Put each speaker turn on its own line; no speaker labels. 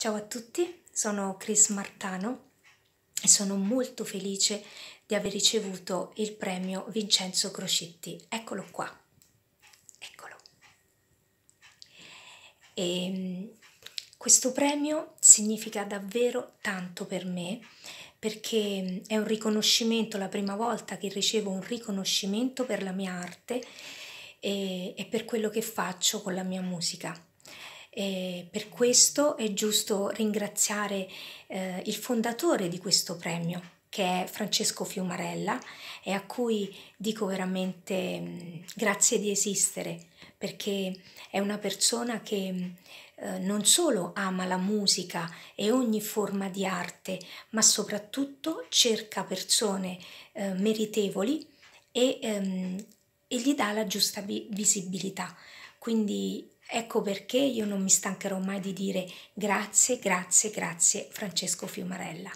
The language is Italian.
Ciao a tutti, sono Chris Martano e sono molto felice di aver ricevuto il premio Vincenzo Crocitti. Eccolo qua, eccolo. E ehm, questo premio significa davvero tanto per me perché è un riconoscimento, la prima volta che ricevo un riconoscimento per la mia arte e, eh, e per quello che faccio con la mia musica. E per questo è giusto ringraziare eh, il fondatore di questo premio, che è Francesco Fiumarella, e a cui dico veramente mh, grazie di esistere, perché è una persona che eh, non solo ama la musica e ogni forma di arte, ma soprattutto cerca persone eh, meritevoli e, ehm, e gli dà la giusta visibilità. Quindi ecco perché io non mi stancherò mai di dire grazie, grazie, grazie Francesco Fiumarella.